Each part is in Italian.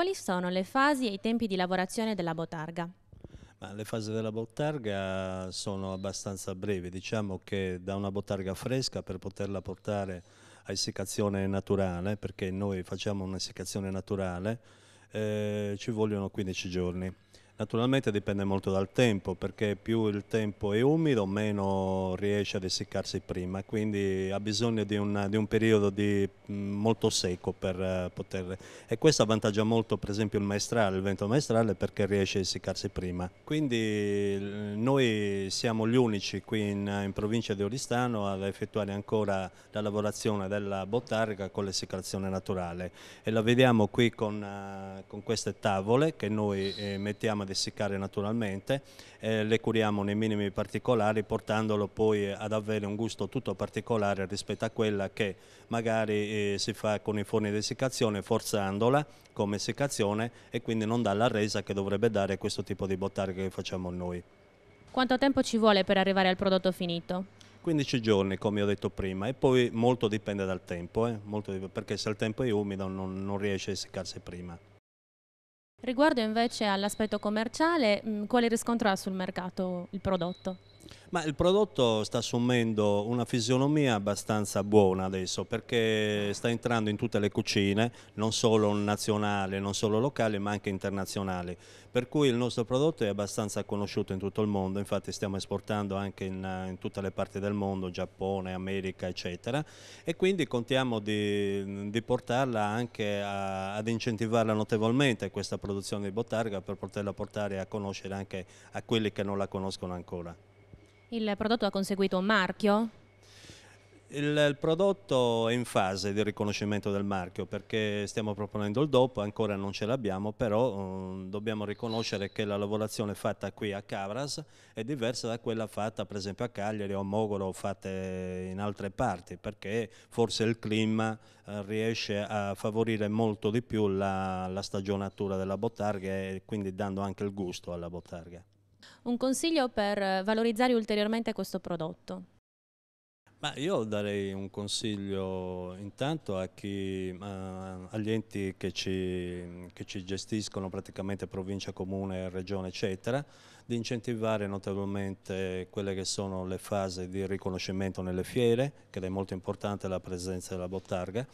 Quali sono le fasi e i tempi di lavorazione della botarga? Ma le fasi della bottarga sono abbastanza brevi, diciamo che da una bottarga fresca per poterla portare a essiccazione naturale, perché noi facciamo un'essiccazione naturale, eh, ci vogliono 15 giorni. Naturalmente dipende molto dal tempo, perché più il tempo è umido meno riesce ad essiccarsi prima, quindi ha bisogno di un, di un periodo di, molto secco per eh, poter... E questo avvantaggia molto per esempio il maestrale, il vento maestrale, perché riesce a essiccarsi prima. Quindi noi siamo gli unici qui in, in provincia di Oristano ad effettuare ancora la lavorazione della bottarga con l'essiccazione naturale e la vediamo qui con, eh, con queste tavole che noi eh, mettiamo ad essiccare naturalmente, eh, le curiamo nei minimi particolari portandolo poi ad avere un gusto tutto particolare rispetto a quella che magari eh, si fa con i forni di essiccazione forzandola come essiccazione e quindi non dà la resa che dovrebbe dare questo tipo di bottarga che facciamo noi. Quanto tempo ci vuole per arrivare al prodotto finito? 15 giorni come ho detto prima e poi molto dipende dal tempo, eh? molto, perché se il tempo è umido non, non riesce a essiccarsi prima. Riguardo invece all'aspetto commerciale, mm, quale riscontro ha sul mercato il prodotto? Ma il prodotto sta assumendo una fisionomia abbastanza buona adesso perché sta entrando in tutte le cucine, non solo nazionale, non solo locale, ma anche internazionale. Per cui il nostro prodotto è abbastanza conosciuto in tutto il mondo, infatti stiamo esportando anche in, in tutte le parti del mondo, Giappone, America, eccetera. E quindi contiamo di, di portarla anche a, ad incentivarla notevolmente questa produzione di Bottarga per poterla portare a conoscere anche a quelli che non la conoscono ancora. Il prodotto ha conseguito un marchio? Il, il, prodotto è in fase di riconoscimento del marchio perché stiamo proponendo il dopo, ancora non ce l'abbiamo, però um, dobbiamo riconoscere che la lavorazione fatta qui a Cavras è diversa da quella fatta per esempio a Cagliari o a Mogolo o fatte in altre parti perché forse il clima eh, riesce a favorire molto di più la, la stagionatura della bottarga e quindi dando anche il gusto alla bottarga un consiglio per eh, valorizzare ulteriormente questo prodotto? Ma io darei un consiglio intanto chi, eh, agli enti che ci, che ci, gestiscono praticamente provincia, comune, regione eccetera di incentivare notevolmente quelle che sono le fasi di riconoscimento nelle fiere che è molto importante la presenza della bottarga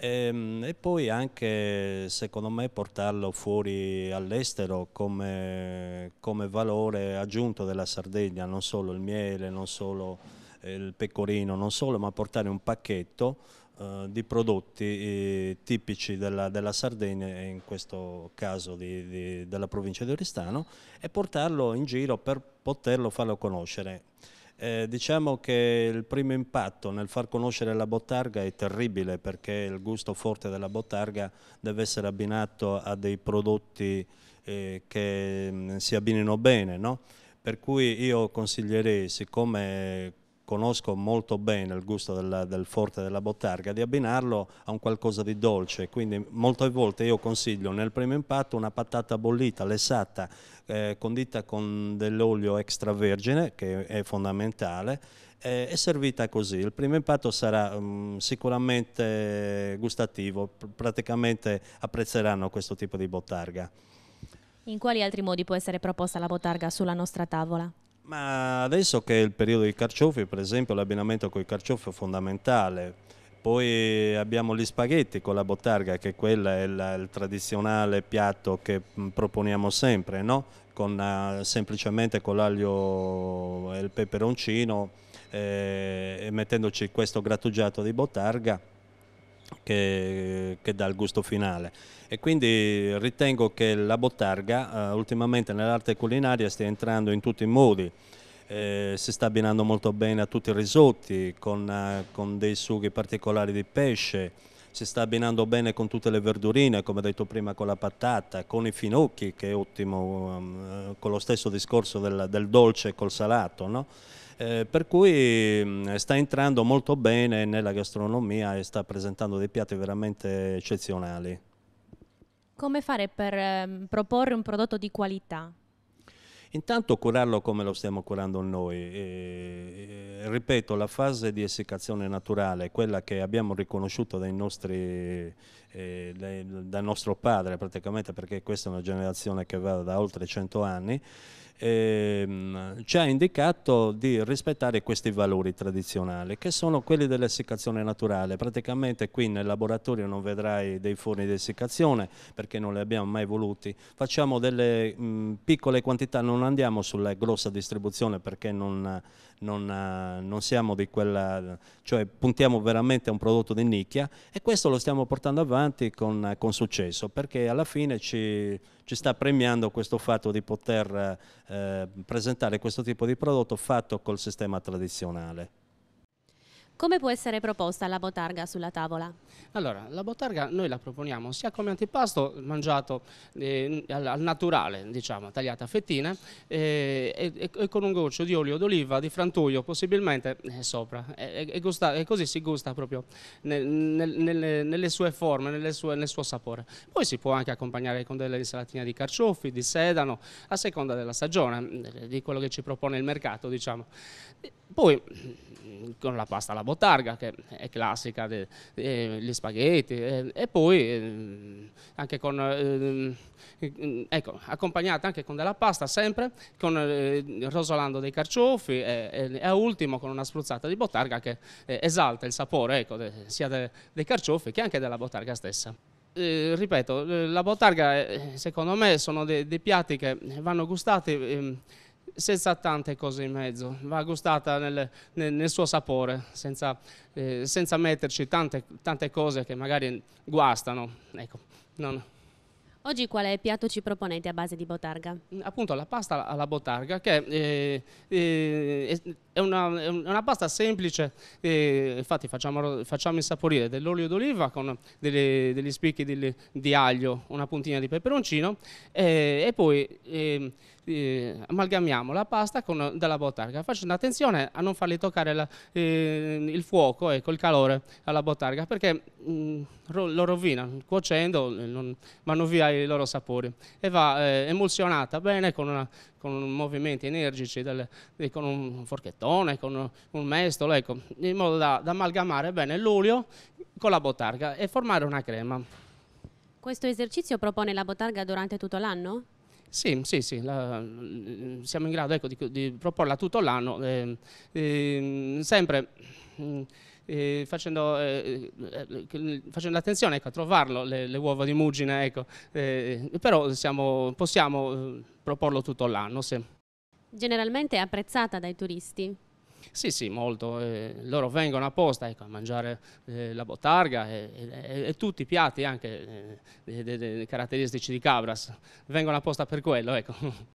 e, ehm, e, poi anche secondo me portarlo fuori all'estero come, come, valore aggiunto della Sardegna, non solo il miele, non solo eh, il pecorino, non solo, ma portare un pacchetto eh, di prodotti eh, tipici della, della, Sardegna, in questo caso di, di, della provincia di Oristano, e portarlo in giro per poterlo farlo conoscere. Eh, diciamo che il primo impatto nel far conoscere la bottarga è terribile perché il gusto forte della bottarga deve essere abbinato a dei prodotti eh, che mh, mm, si abbinino bene, no? per cui io consiglierei, siccome conosco molto bene il gusto del, del, forte della bottarga, di abbinarlo a un qualcosa di dolce, quindi molte volte io consiglio nel primo impatto una patata bollita, lessata, eh, condita con dell'olio extravergine che è fondamentale, eh, è servita così, il primo impatto sarà um, sicuramente gustativo, pr praticamente apprezzeranno questo tipo di bottarga. In quali altri modi può essere proposta la bottarga sulla nostra tavola? Ma adesso che è il periodo dei carciofi, per esempio l'abbinamento con i carciofi è fondamentale, poi abbiamo gli spaghetti con la bottarga, che quella è la, il tradizionale piatto che mm, proponiamo sempre, no? con, uh, semplicemente con l'aglio e il peperoncino eh, e mettendoci questo grattugiato di bottarga che, che dà il gusto finale e quindi ritengo che la bottarga eh, ultimamente nell'arte culinaria stia entrando in tutti i modi eh, si sta abbinando molto bene a tutti i risotti con, eh, con, dei sughi particolari di pesce si sta abbinando bene con tutte le verdurine come detto prima con la patata con i finocchi che è ottimo ehm, con lo stesso discorso del, del dolce col salato no? Eh, per cui mm, sta entrando molto bene nella gastronomia e sta presentando dei piatti veramente eccezionali. Come fare per ehm, proporre un prodotto di qualità? Intanto curarlo come lo stiamo curando noi. e, ripeto, la fase di essiccazione naturale, quella che abbiamo riconosciuto dai nostri, eh, dai, dal nostro padre praticamente, perché questa è una generazione che va da oltre 100 anni, ehm, ci ha indicato di rispettare questi valori tradizionali che sono quelli dell'essiccazione naturale. Praticamente qui nel laboratorio non vedrai dei forni di essiccazione perché non li abbiamo mai voluti. Facciamo delle mh, piccole quantità, non andiamo sulla grossa distribuzione perché non, non, non siamo di quella, cioè puntiamo veramente a un prodotto di nicchia e questo lo stiamo portando avanti con, con successo perché alla fine ci, ci sta premiando questo fatto di poter Ehm, presentare questo tipo di prodotto fatto col sistema tradizionale. Come può essere proposta la botarga sulla tavola? Allora, la botarga noi la proponiamo sia come antipasto mangiato eh, al, naturale, diciamo, tagliata a fettine, eh, e, e, con un goccio di olio d'oliva, di frantuglio possibilmente eh, sopra. E, gusta, e, così si gusta proprio nel, nel, nelle, nelle, sue forme, nelle sue, nel suo sapore. Poi si può anche accompagnare con delle insalatine di carciofi, di sedano, a seconda della stagione, eh, di quello che ci propone il mercato, diciamo. Poi con la pasta alla botarga che è classica, de, de, eh, gli spaghetti e, eh, e poi eh, anche con, ecco, accompagnata anche con della pasta sempre, con rosolando dei carciofi e, a ultimo con una spruzzata di botarga che esalta il sapore ecco, de, sia dei carciofi che anche della botarga stessa. Eh, ripeto, la botarga secondo me sono dei, dei piatti che vanno gustati eh, senza tante cose in mezzo, va gustata nel, nel, nel suo sapore, senza, eh, senza metterci tante, tante, cose che magari guastano. Ecco, non... Oggi quale piatto ci proponete a base di botarga? Mm, appunto la pasta alla botarga che è, eh, eh, una, è, una, pasta semplice, eh, infatti facciamo, facciamo insaporire dell'olio d'oliva con delle, degli spicchi di, di, aglio, una puntina di peperoncino e poi ehm, amalgamiamo la pasta con della botarga facendo attenzione a non farli toccare la, il fuoco e col calore alla botarga perché mh, mm, lo rovina, cuocendo non, vanno via ha i loro sapori e va eh, emulsionata bene con, una, con movimenti energici, del, con un forchettone, con un mestolo, ecco, in modo da, da amalgamare bene l'olio con la botarga e formare una crema. Questo esercizio propone la botarga durante tutto l'anno? Sì, sì, sì, la, mm, siamo in grado ecco, di, di, proporla tutto l'anno, eh, eh, sempre... Mh, mm, eh, facendo, eh, eh, eh, facendo, attenzione ecco, a trovarlo, le, le, uova di Mugine, ecco. Eh, però siamo, possiamo proporlo tutto l'anno. Sì. Generalmente è apprezzata dai turisti? Sì, sì, molto. Eh, loro vengono apposta ecco, a mangiare eh, la botarga e, e, e, tutti i piatti anche eh, de, de, de, caratteristici di Cabras. Vengono apposta per quello, ecco.